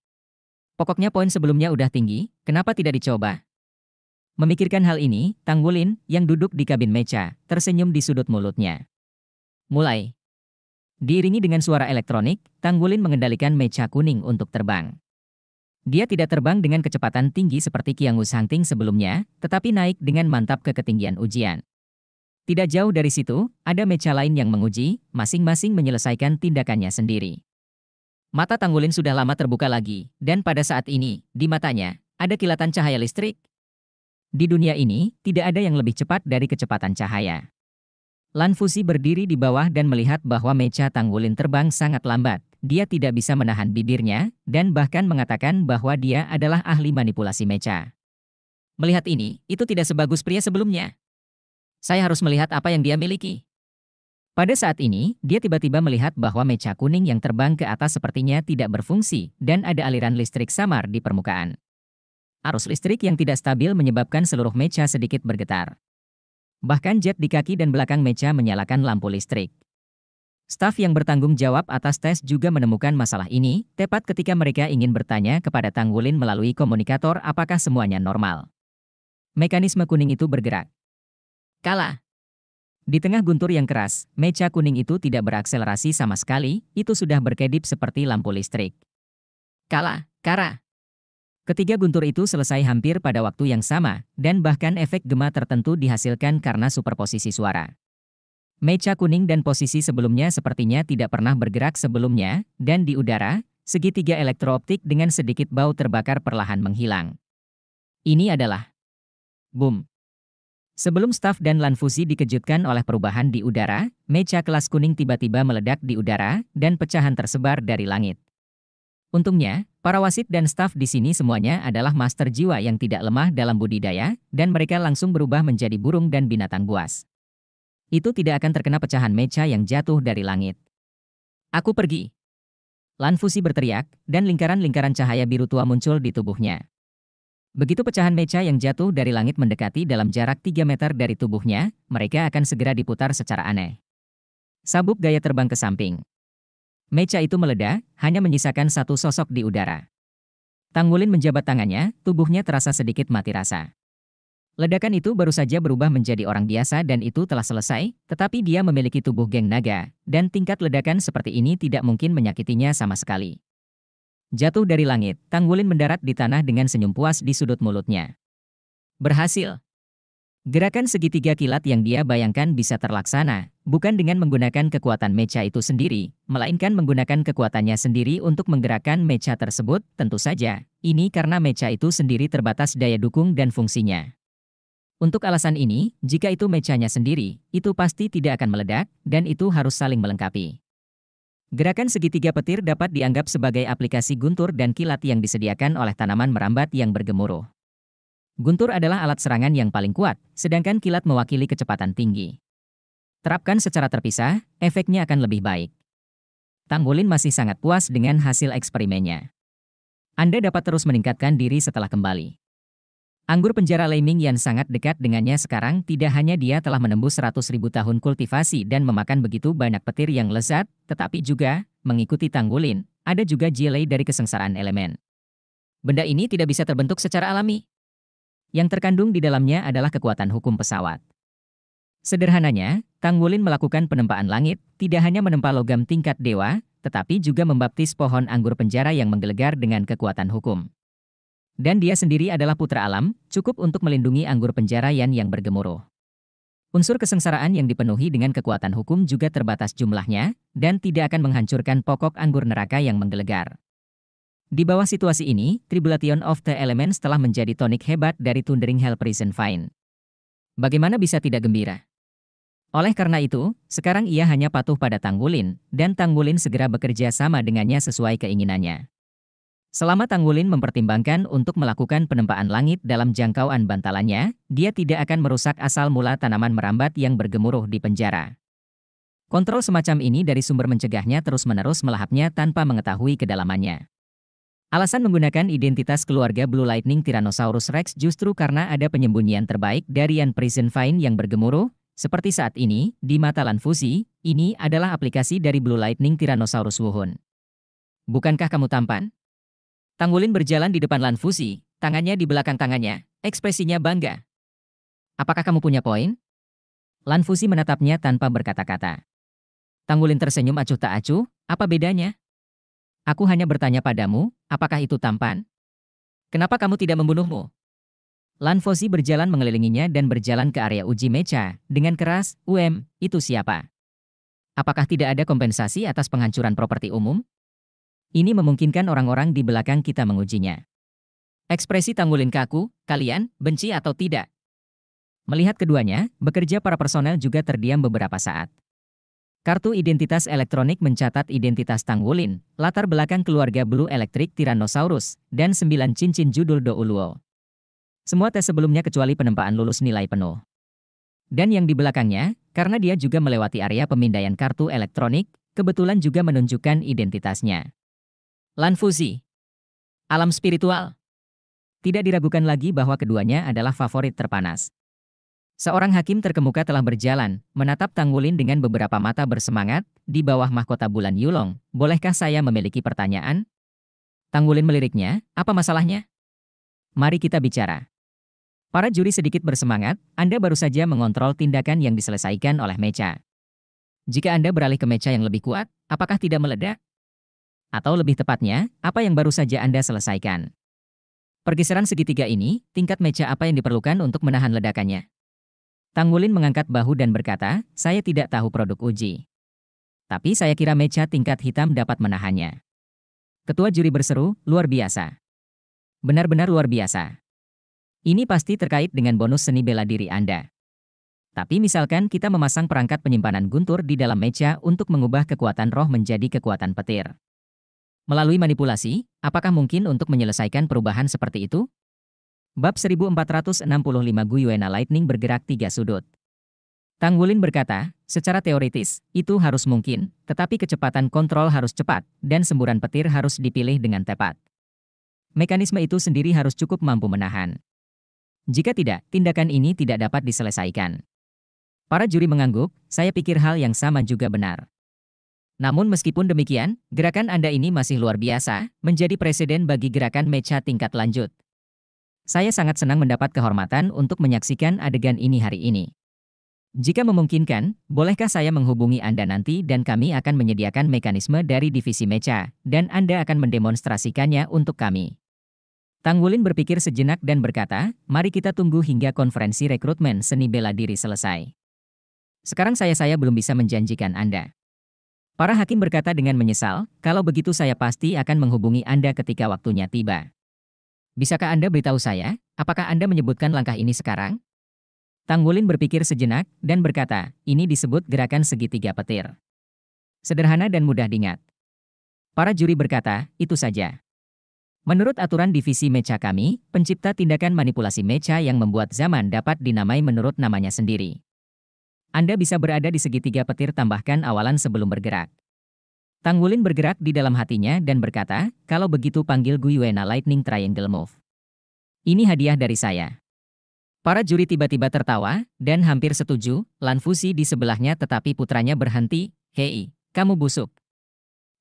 Pokoknya poin sebelumnya udah tinggi, kenapa tidak dicoba? Memikirkan hal ini, Tang Wulin yang duduk di kabin meja, tersenyum di sudut mulutnya. Mulai. Diiringi dengan suara elektronik, Tanggulin mengendalikan meja kuning untuk terbang. Dia tidak terbang dengan kecepatan tinggi seperti Qiang Hangting sebelumnya, tetapi naik dengan mantap ke ketinggian ujian. Tidak jauh dari situ, ada meja lain yang menguji, masing-masing menyelesaikan tindakannya sendiri. Mata Tanggulin sudah lama terbuka lagi, dan pada saat ini, di matanya, ada kilatan cahaya listrik. Di dunia ini, tidak ada yang lebih cepat dari kecepatan cahaya. Lan Fusi berdiri di bawah dan melihat bahwa Mecha Tanggulin terbang sangat lambat. Dia tidak bisa menahan bibirnya, dan bahkan mengatakan bahwa dia adalah ahli manipulasi Mecha. Melihat ini, itu tidak sebagus pria sebelumnya. Saya harus melihat apa yang dia miliki. Pada saat ini, dia tiba-tiba melihat bahwa mecha kuning yang terbang ke atas sepertinya tidak berfungsi dan ada aliran listrik samar di permukaan. Arus listrik yang tidak stabil menyebabkan seluruh mecha sedikit bergetar. Bahkan jet di kaki dan belakang meja menyalakan lampu listrik. Staf yang bertanggung jawab atas tes juga menemukan masalah ini, tepat ketika mereka ingin bertanya kepada Tang Wulin melalui komunikator apakah semuanya normal. Mekanisme kuning itu bergerak. Kalah. Di tengah guntur yang keras, meja kuning itu tidak berakselerasi sama sekali, itu sudah berkedip seperti lampu listrik. Kalah, Kara. Ketiga guntur itu selesai hampir pada waktu yang sama, dan bahkan efek gema tertentu dihasilkan karena superposisi suara. Meja kuning dan posisi sebelumnya sepertinya tidak pernah bergerak sebelumnya, dan di udara, segitiga elektrooptik dengan sedikit bau terbakar perlahan menghilang. Ini adalah boom. Sebelum staf dan Lanfusi dikejutkan oleh perubahan di udara, meja kelas kuning tiba-tiba meledak di udara, dan pecahan tersebar dari langit. Untungnya, Para wasit dan staf di sini semuanya adalah master jiwa yang tidak lemah dalam budidaya, dan mereka langsung berubah menjadi burung dan binatang buas. Itu tidak akan terkena pecahan meja yang jatuh dari langit. Aku pergi. Lanfusi berteriak, dan lingkaran-lingkaran cahaya biru tua muncul di tubuhnya. Begitu pecahan meja yang jatuh dari langit mendekati dalam jarak 3 meter dari tubuhnya, mereka akan segera diputar secara aneh. Sabuk gaya terbang ke samping. Mecha itu meledak, hanya menyisakan satu sosok di udara. Wulin menjabat tangannya, tubuhnya terasa sedikit mati rasa. Ledakan itu baru saja berubah menjadi orang biasa dan itu telah selesai, tetapi dia memiliki tubuh geng naga, dan tingkat ledakan seperti ini tidak mungkin menyakitinya sama sekali. Jatuh dari langit, Wulin mendarat di tanah dengan senyum puas di sudut mulutnya. Berhasil. Gerakan segitiga kilat yang dia bayangkan bisa terlaksana, bukan dengan menggunakan kekuatan mecha itu sendiri, melainkan menggunakan kekuatannya sendiri untuk menggerakkan mecha tersebut, tentu saja. Ini karena mecha itu sendiri terbatas daya dukung dan fungsinya. Untuk alasan ini, jika itu mechanya sendiri, itu pasti tidak akan meledak, dan itu harus saling melengkapi. Gerakan segitiga petir dapat dianggap sebagai aplikasi guntur dan kilat yang disediakan oleh tanaman merambat yang bergemuruh. Guntur adalah alat serangan yang paling kuat, sedangkan kilat mewakili kecepatan tinggi. Terapkan secara terpisah, efeknya akan lebih baik. Tanggulin masih sangat puas dengan hasil eksperimennya. Anda dapat terus meningkatkan diri setelah kembali. Anggur penjara Leiming yang sangat dekat dengannya sekarang tidak hanya dia telah menembus 100 ribu tahun kultivasi dan memakan begitu banyak petir yang lezat, tetapi juga, mengikuti Tanggulin, ada juga Gele dari kesengsaraan elemen. Benda ini tidak bisa terbentuk secara alami. Yang terkandung di dalamnya adalah kekuatan hukum pesawat. Sederhananya, Kang Wulin melakukan penempaan langit, tidak hanya menempa logam tingkat dewa, tetapi juga membaptis pohon anggur penjara yang menggelegar dengan kekuatan hukum. Dan dia sendiri adalah putra alam, cukup untuk melindungi anggur penjara Yan yang bergemuruh. Unsur kesengsaraan yang dipenuhi dengan kekuatan hukum juga terbatas jumlahnya, dan tidak akan menghancurkan pokok anggur neraka yang menggelegar. Di bawah situasi ini, Tribulation of the Elements telah menjadi tonik hebat dari Thundering Hell Prison Fine. Bagaimana bisa tidak gembira? Oleh karena itu, sekarang ia hanya patuh pada Tanggulin, dan Tanggulin segera bekerja sama dengannya sesuai keinginannya. Selama Tanggulin mempertimbangkan untuk melakukan penempaan langit dalam jangkauan bantalannya, dia tidak akan merusak asal mula tanaman merambat yang bergemuruh di penjara. Kontrol semacam ini dari sumber mencegahnya terus-menerus melahapnya tanpa mengetahui kedalamannya. Alasan menggunakan identitas keluarga Blue Lightning Tyrannosaurus Rex justru karena ada penyembunyian terbaik dari Yan Prison Fine yang bergemuruh, seperti saat ini, di mata Fusi. ini adalah aplikasi dari Blue Lightning Tyrannosaurus Wuhun. Bukankah kamu tampan? Tanggulin berjalan di depan Lanfusi, tangannya di belakang tangannya, ekspresinya bangga. Apakah kamu punya poin? Lanfusi menatapnya tanpa berkata-kata. Tanggulin tersenyum acuh tak acuh, apa bedanya? Aku hanya bertanya padamu, apakah itu tampan? Kenapa kamu tidak membunuhmu? Lan Fosi berjalan mengelilinginya dan berjalan ke area uji meja. Dengan keras, UM, itu siapa? Apakah tidak ada kompensasi atas penghancuran properti umum? Ini memungkinkan orang-orang di belakang kita mengujinya. Ekspresi tanggulin kaku, kalian, benci atau tidak? Melihat keduanya, bekerja para personel juga terdiam beberapa saat. Kartu identitas elektronik mencatat identitas Tangwulin, latar belakang keluarga Blue Electric Tyrannosaurus, dan sembilan cincin judul Douluo. Semua tes sebelumnya kecuali penempaan lulus nilai penuh. Dan yang di belakangnya, karena dia juga melewati area pemindaian kartu elektronik, kebetulan juga menunjukkan identitasnya. Lanfuzi Alam spiritual Tidak diragukan lagi bahwa keduanya adalah favorit terpanas. Seorang hakim terkemuka telah berjalan, menatap Tangwulin dengan beberapa mata bersemangat, di bawah mahkota bulan Yulong, bolehkah saya memiliki pertanyaan? Tangwulin meliriknya, apa masalahnya? Mari kita bicara. Para juri sedikit bersemangat, Anda baru saja mengontrol tindakan yang diselesaikan oleh Mecha. Jika Anda beralih ke Mecha yang lebih kuat, apakah tidak meledak? Atau lebih tepatnya, apa yang baru saja Anda selesaikan? Pergeseran segitiga ini, tingkat Mecha apa yang diperlukan untuk menahan ledakannya? Tanggulin mengangkat bahu dan berkata, saya tidak tahu produk uji. Tapi saya kira meja tingkat hitam dapat menahannya. Ketua juri berseru, luar biasa. Benar-benar luar biasa. Ini pasti terkait dengan bonus seni bela diri Anda. Tapi misalkan kita memasang perangkat penyimpanan guntur di dalam meja untuk mengubah kekuatan roh menjadi kekuatan petir. Melalui manipulasi, apakah mungkin untuk menyelesaikan perubahan seperti itu? Bab 1465 Guyuena Lightning bergerak tiga sudut. Tang Wulin berkata, secara teoritis, itu harus mungkin, tetapi kecepatan kontrol harus cepat, dan semburan petir harus dipilih dengan tepat. Mekanisme itu sendiri harus cukup mampu menahan. Jika tidak, tindakan ini tidak dapat diselesaikan. Para juri mengangguk, saya pikir hal yang sama juga benar. Namun meskipun demikian, gerakan Anda ini masih luar biasa, menjadi presiden bagi gerakan mecha tingkat lanjut. Saya sangat senang mendapat kehormatan untuk menyaksikan adegan ini hari ini. Jika memungkinkan, bolehkah saya menghubungi Anda nanti dan kami akan menyediakan mekanisme dari divisi meca, dan Anda akan mendemonstrasikannya untuk kami. Tang Wulin berpikir sejenak dan berkata, mari kita tunggu hingga konferensi rekrutmen seni bela diri selesai. Sekarang saya-saya belum bisa menjanjikan Anda. Para hakim berkata dengan menyesal, kalau begitu saya pasti akan menghubungi Anda ketika waktunya tiba. Bisakah Anda beritahu saya, apakah Anda menyebutkan langkah ini sekarang? Tang Wulin berpikir sejenak dan berkata, ini disebut gerakan segitiga petir. Sederhana dan mudah diingat. Para juri berkata, itu saja. Menurut aturan divisi mecha kami, pencipta tindakan manipulasi mecha yang membuat zaman dapat dinamai menurut namanya sendiri. Anda bisa berada di segitiga petir tambahkan awalan sebelum bergerak. Tang Wulin bergerak di dalam hatinya dan berkata, kalau begitu panggil Guyuena Lightning Triangle Move. Ini hadiah dari saya. Para juri tiba-tiba tertawa, dan hampir setuju, Lan Fusi di sebelahnya tetapi putranya berhenti, Hei, kamu busuk.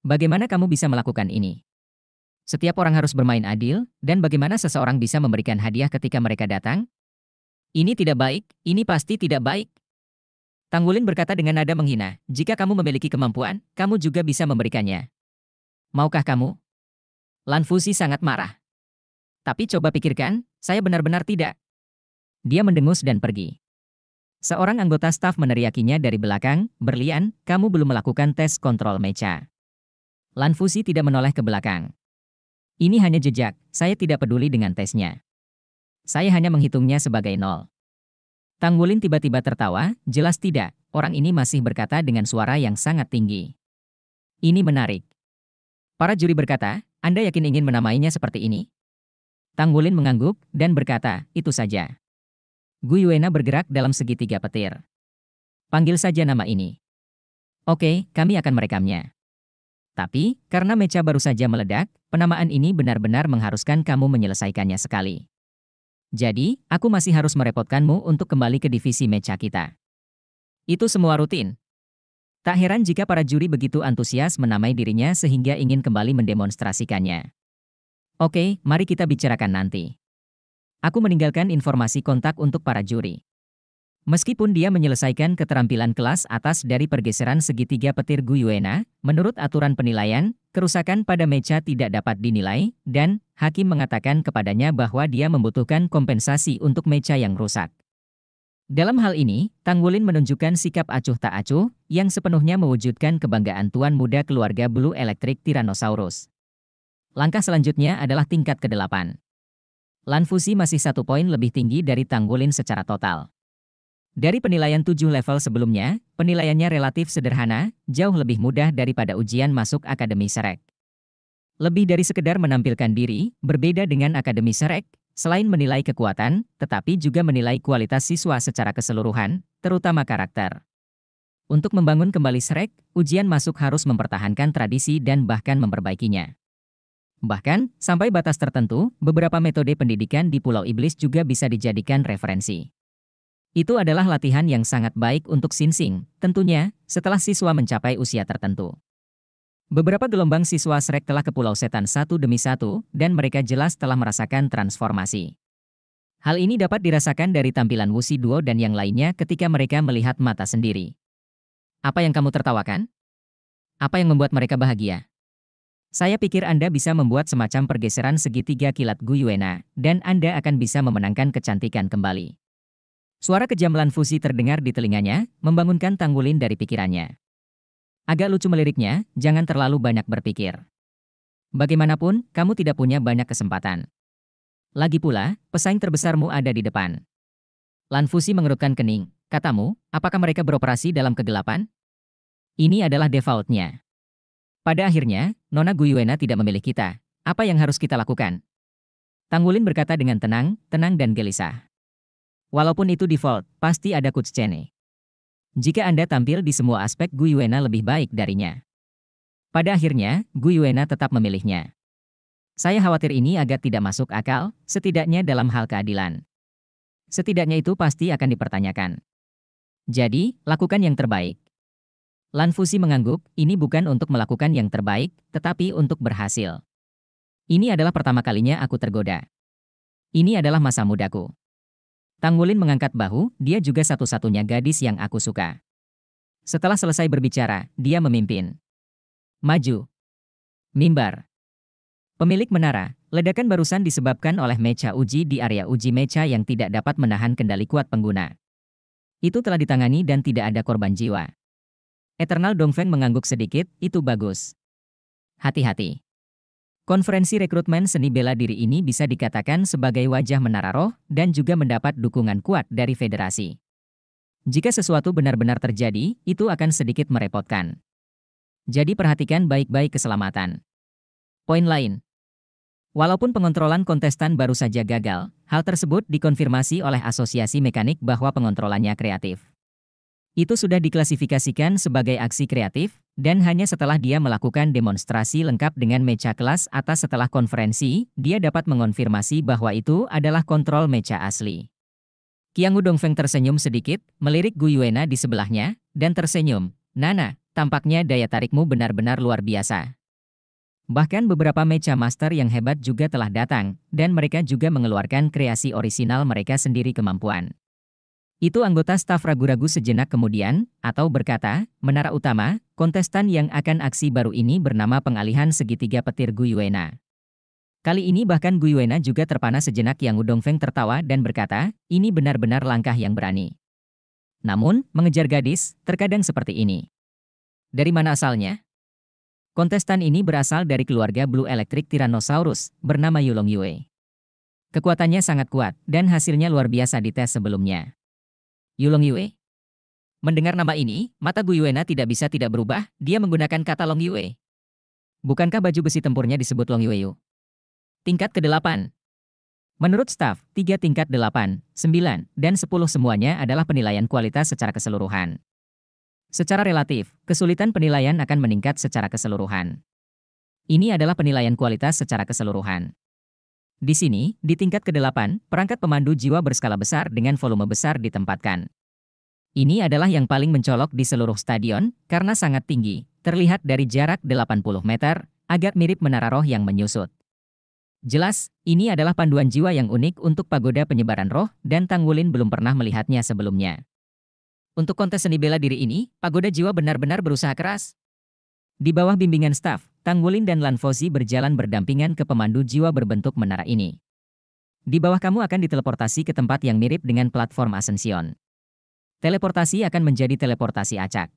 Bagaimana kamu bisa melakukan ini? Setiap orang harus bermain adil, dan bagaimana seseorang bisa memberikan hadiah ketika mereka datang? Ini tidak baik, ini pasti tidak baik, Tanggulin berkata dengan nada menghina, jika kamu memiliki kemampuan, kamu juga bisa memberikannya. Maukah kamu? Lan Fusi sangat marah. Tapi coba pikirkan, saya benar-benar tidak. Dia mendengus dan pergi. Seorang anggota staf meneriakinya dari belakang, Berlian, kamu belum melakukan tes kontrol mecha. Lan Fusi tidak menoleh ke belakang. Ini hanya jejak, saya tidak peduli dengan tesnya. Saya hanya menghitungnya sebagai nol. Tang Wulin tiba-tiba tertawa, jelas tidak, orang ini masih berkata dengan suara yang sangat tinggi. Ini menarik. Para juri berkata, Anda yakin ingin menamainya seperti ini? Tang Wulin mengangguk dan berkata, itu saja. Yuena bergerak dalam segitiga petir. Panggil saja nama ini. Oke, kami akan merekamnya. Tapi, karena mecha baru saja meledak, penamaan ini benar-benar mengharuskan kamu menyelesaikannya sekali. Jadi, aku masih harus merepotkanmu untuk kembali ke divisi mecha kita. Itu semua rutin. Tak heran jika para juri begitu antusias menamai dirinya sehingga ingin kembali mendemonstrasikannya. Oke, mari kita bicarakan nanti. Aku meninggalkan informasi kontak untuk para juri. Meskipun dia menyelesaikan keterampilan kelas atas dari pergeseran segitiga petir Guyuena, menurut aturan penilaian, kerusakan pada meja tidak dapat dinilai, dan hakim mengatakan kepadanya bahwa dia membutuhkan kompensasi untuk meja yang rusak. Dalam hal ini, Tang Wulin menunjukkan sikap acuh tak acuh, yang sepenuhnya mewujudkan kebanggaan tuan muda keluarga Blue Electric Tyrannosaurus. Langkah selanjutnya adalah tingkat ke-8. Lanfusi masih satu poin lebih tinggi dari Tang Wulin secara total. Dari penilaian tujuh level sebelumnya, penilaiannya relatif sederhana, jauh lebih mudah daripada ujian masuk Akademi Serek. Lebih dari sekedar menampilkan diri, berbeda dengan Akademi Serek, selain menilai kekuatan, tetapi juga menilai kualitas siswa secara keseluruhan, terutama karakter. Untuk membangun kembali Serek, ujian masuk harus mempertahankan tradisi dan bahkan memperbaikinya. Bahkan, sampai batas tertentu, beberapa metode pendidikan di Pulau Iblis juga bisa dijadikan referensi. Itu adalah latihan yang sangat baik untuk sinsing, tentunya, setelah siswa mencapai usia tertentu. Beberapa gelombang siswa srek telah ke Pulau Setan satu demi satu, dan mereka jelas telah merasakan transformasi. Hal ini dapat dirasakan dari tampilan Wusi Duo dan yang lainnya ketika mereka melihat mata sendiri. Apa yang kamu tertawakan? Apa yang membuat mereka bahagia? Saya pikir Anda bisa membuat semacam pergeseran segitiga kilat Guyuena, dan Anda akan bisa memenangkan kecantikan kembali. Suara kejam Fusi terdengar di telinganya, membangunkan Tanggulin dari pikirannya. Agak lucu meliriknya, jangan terlalu banyak berpikir. Bagaimanapun, kamu tidak punya banyak kesempatan. Lagi pula, pesaing terbesarmu ada di depan. Lan Fusi mengerutkan kening. Katamu, apakah mereka beroperasi dalam kegelapan? Ini adalah defaultnya. Pada akhirnya, Nona Guyuena tidak memilih kita. Apa yang harus kita lakukan? Tanggulin berkata dengan tenang, tenang dan gelisah. Walaupun itu default, pasti ada Kutschene. Jika Anda tampil di semua aspek Guyuena lebih baik darinya. Pada akhirnya, Guyuena tetap memilihnya. Saya khawatir ini agak tidak masuk akal, setidaknya dalam hal keadilan. Setidaknya itu pasti akan dipertanyakan. Jadi, lakukan yang terbaik. Lan Fusi mengangguk, ini bukan untuk melakukan yang terbaik, tetapi untuk berhasil. Ini adalah pertama kalinya aku tergoda. Ini adalah masa mudaku. Tanggulin mengangkat bahu, dia juga satu-satunya gadis yang aku suka. Setelah selesai berbicara, dia memimpin. Maju. Mimbar. Pemilik menara, ledakan barusan disebabkan oleh mecha uji di area uji mecha yang tidak dapat menahan kendali kuat pengguna. Itu telah ditangani dan tidak ada korban jiwa. Eternal Dongfeng mengangguk sedikit, itu bagus. Hati-hati. Konferensi rekrutmen seni bela diri ini bisa dikatakan sebagai wajah menara roh dan juga mendapat dukungan kuat dari federasi. Jika sesuatu benar-benar terjadi, itu akan sedikit merepotkan. Jadi perhatikan baik-baik keselamatan. Poin lain. Walaupun pengontrolan kontestan baru saja gagal, hal tersebut dikonfirmasi oleh Asosiasi Mekanik bahwa pengontrolannya kreatif itu sudah diklasifikasikan sebagai aksi kreatif, dan hanya setelah dia melakukan demonstrasi lengkap dengan meja kelas atas setelah konferensi, dia dapat mengonfirmasi bahwa itu adalah kontrol meja asli. Qiang Dongfeng tersenyum sedikit, melirik Yuena di sebelahnya, dan tersenyum. Nana, tampaknya daya tarikmu benar-benar luar biasa. Bahkan beberapa meja master yang hebat juga telah datang, dan mereka juga mengeluarkan kreasi orisinal mereka sendiri kemampuan. Itu anggota staf ragu-ragu sejenak kemudian, atau berkata, menara utama, kontestan yang akan aksi baru ini bernama pengalihan segitiga petir Guyuena. Kali ini bahkan Guyuena juga terpana sejenak yang Udong Feng tertawa dan berkata, ini benar-benar langkah yang berani. Namun, mengejar gadis, terkadang seperti ini. Dari mana asalnya? Kontestan ini berasal dari keluarga Blue Electric Tyrannosaurus, bernama Yulong Yue. Kekuatannya sangat kuat, dan hasilnya luar biasa di tes sebelumnya. Yulong Yue. Mendengar nama ini, mata Gu Yuena tidak bisa tidak berubah, dia menggunakan kata Long Yue. Bukankah baju besi tempurnya disebut Long Yue Yu? Tingkat ke-8. Menurut staf, tiga tingkat 8, 9, dan 10 semuanya adalah penilaian kualitas secara keseluruhan. Secara relatif, kesulitan penilaian akan meningkat secara keseluruhan. Ini adalah penilaian kualitas secara keseluruhan. Di sini, di tingkat ke-8, perangkat pemandu jiwa berskala besar dengan volume besar ditempatkan. Ini adalah yang paling mencolok di seluruh stadion, karena sangat tinggi, terlihat dari jarak 80 meter, agak mirip menara roh yang menyusut. Jelas, ini adalah panduan jiwa yang unik untuk pagoda penyebaran roh dan Tangwulin belum pernah melihatnya sebelumnya. Untuk kontes seni bela diri ini, pagoda jiwa benar-benar berusaha keras. Di bawah bimbingan staf, Tanggulin dan Lanfosi berjalan berdampingan ke pemandu jiwa berbentuk menara ini. Di bawah kamu akan diteleportasi ke tempat yang mirip dengan platform Ascension. Teleportasi akan menjadi teleportasi acak.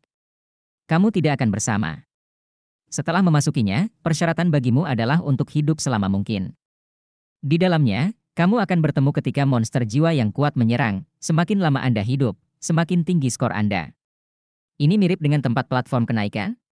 Kamu tidak akan bersama. Setelah memasukinya, persyaratan bagimu adalah untuk hidup selama mungkin. Di dalamnya, kamu akan bertemu ketika monster jiwa yang kuat menyerang. Semakin lama Anda hidup, semakin tinggi skor Anda. Ini mirip dengan tempat platform kenaikan,